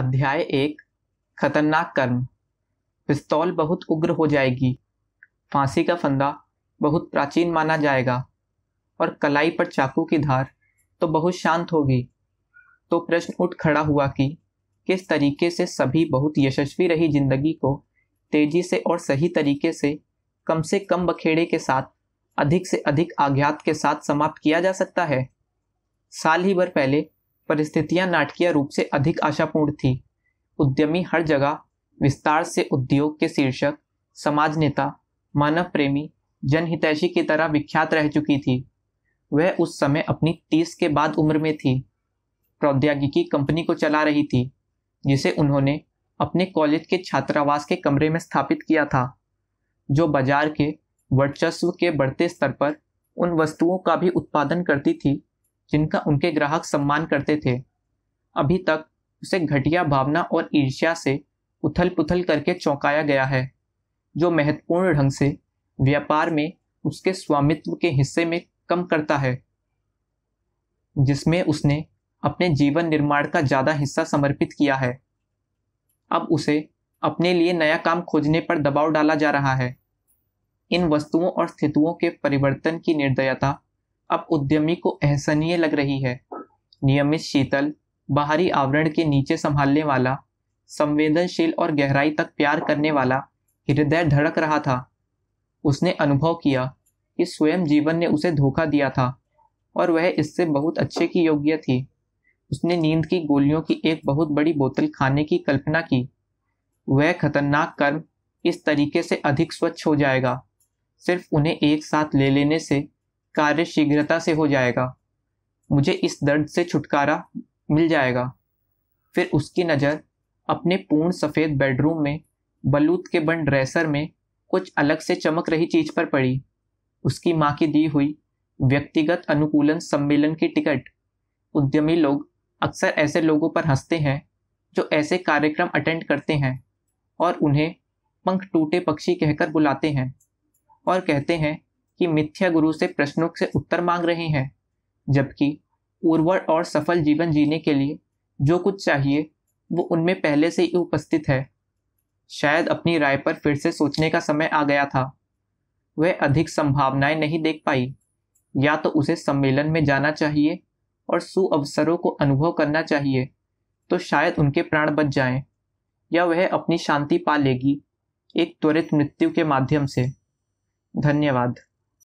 अध्याय एक खतरनाक कर्म पिस्तौल बहुत उग्र हो जाएगी फांसी का फंदा बहुत प्राचीन माना जाएगा और कलाई पर चाकू की धार तो बहुत शांत होगी तो प्रश्न उठ खड़ा हुआ कि किस तरीके से सभी बहुत यशस्वी रही जिंदगी को तेजी से और सही तरीके से कम से कम बखेड़े के साथ अधिक से अधिक आघात के साथ समाप्त किया जा सकता है साल ही भर पहले परिस्थितियां नाटकीय रूप से अधिक आशापूर्ण थी उद्यमी हर जगह विस्तार से उद्योग के शीर्षक समाज नेता मानव प्रेमी जनहितैषी की तरह विख्यात रह चुकी थी वह उस समय अपनी तीस के बाद उम्र में थी प्रौद्योगिकी कंपनी को चला रही थी जिसे उन्होंने अपने कॉलेज के छात्रावास के कमरे में स्थापित किया था जो बाजार के वर्चस्व के बढ़ते स्तर पर उन वस्तुओं का भी उत्पादन करती थी जिनका उनके ग्राहक सम्मान करते थे अभी तक उसे घटिया भावना और ईर्ष्या से उथल पुथल करके चौंकाया गया है जो महत्वपूर्ण ढंग से व्यापार में उसके स्वामित्व के हिस्से में कम करता है जिसमें उसने अपने जीवन निर्माण का ज़्यादा हिस्सा समर्पित किया है अब उसे अपने लिए नया काम खोजने पर दबाव डाला जा रहा है इन वस्तुओं और स्थितुओं के परिवर्तन की निर्दयता अब उद्यमी को अहसनीय लग रही है नियमित शीतल बाहरी आवरण के नीचे संभालने वाला संवेदनशील और गहराई तक प्यार करने वाला हृदय धड़क रहा था उसने अनुभव किया कि स्वयं जीवन ने उसे धोखा दिया था और वह इससे बहुत अच्छे की योग्य थी उसने नींद की गोलियों की एक बहुत बड़ी बोतल खाने की कल्पना की वह खतरनाक कर्म इस तरीके से अधिक स्वच्छ हो जाएगा सिर्फ उन्हें एक साथ ले लेने से कार्य शीघ्रता से हो जाएगा मुझे इस दर्द से छुटकारा मिल जाएगा फिर उसकी नज़र अपने पूर्ण सफ़ेद बेडरूम में बलूत के बन ड्रेसर में कुछ अलग से चमक रही चीज़ पर पड़ी उसकी माँ की दी हुई व्यक्तिगत अनुकूलन सम्मेलन की टिकट उद्यमी लोग अक्सर ऐसे लोगों पर हंसते हैं जो ऐसे कार्यक्रम अटेंड करते हैं और उन्हें पंख टूटे पक्षी कहकर बुलाते हैं और कहते हैं कि मिथ्या गुरु से प्रश्नों से उत्तर मांग रहे हैं जबकि उर्वर और सफल जीवन जीने के लिए जो कुछ चाहिए वो उनमें पहले से ही उपस्थित है शायद अपनी राय पर फिर से सोचने का समय आ गया था वह अधिक संभावनाएं नहीं देख पाई या तो उसे सम्मेलन में जाना चाहिए और सुअवसरों को अनुभव करना चाहिए तो शायद उनके प्राण बच जाएं, या वह अपनी शांति पा लेगी एक त्वरित मृत्यु के माध्यम से धन्यवाद